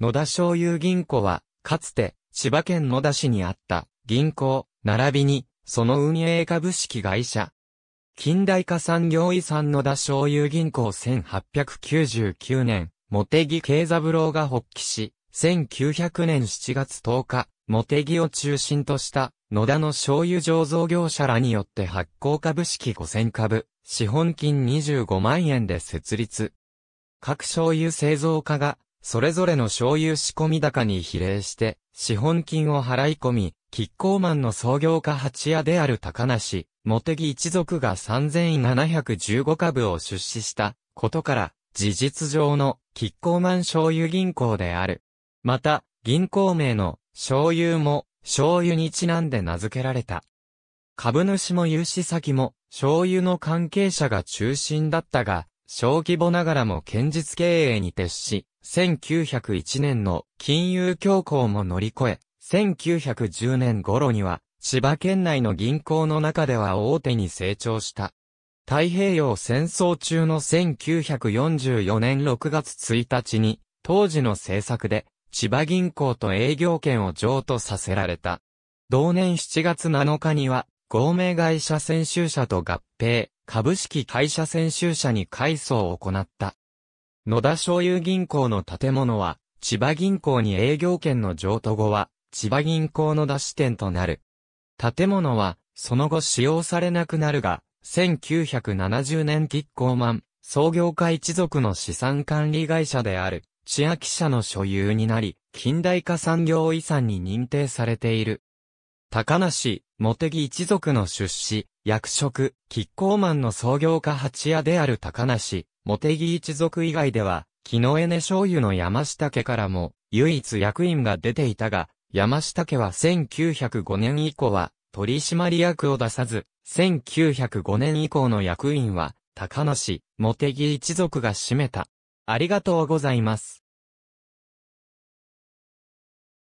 野田醤油銀行は、かつて、千葉県野田市にあった銀行、並びに、その運営株式会社。近代化産業遺産野田醤油銀行1899年、茂木慶三郎が発起し、1900年7月10日、茂木を中心とした野田の醤油醸造業者らによって発行株式5000株、資本金25万円で設立。各醤油製造家がそれぞれの醤油仕込み高に比例して、資本金を払い込み、キッコーマンの創業家八屋である高梨、茂木一族が3715株を出資したことから、事実上のキッコーマン醤油銀行である。また、銀行名の醤油も醤油にちなんで名付けられた。株主も融資先も醤油の関係者が中心だったが、小規模ながらも堅実経営に徹し、1901年の金融恐慌も乗り越え、1910年頃には、千葉県内の銀行の中では大手に成長した。太平洋戦争中の1944年6月1日に、当時の政策で、千葉銀行と営業権を譲渡させられた。同年7月7日には、合名会社選集者と合併、株式会社選集者に改装を行った。野田商友銀行の建物は、千葉銀行に営業権の譲渡後は、千葉銀行の出支店となる。建物は、その後使用されなくなるが、1970年キッコーマン、創業家一族の資産管理会社である、千秋社の所有になり、近代化産業遺産に認定されている。高梨、茂木一族の出資、役職、キッコーマンの創業家八屋である高梨、茂木一族以外では、木のエネ醤油の山下家からも、唯一役員が出ていたが、山下家は1905年以降は、取締役を出さず、1905年以降の役員は、高野氏、茂木一族が占めた。ありがとうございます。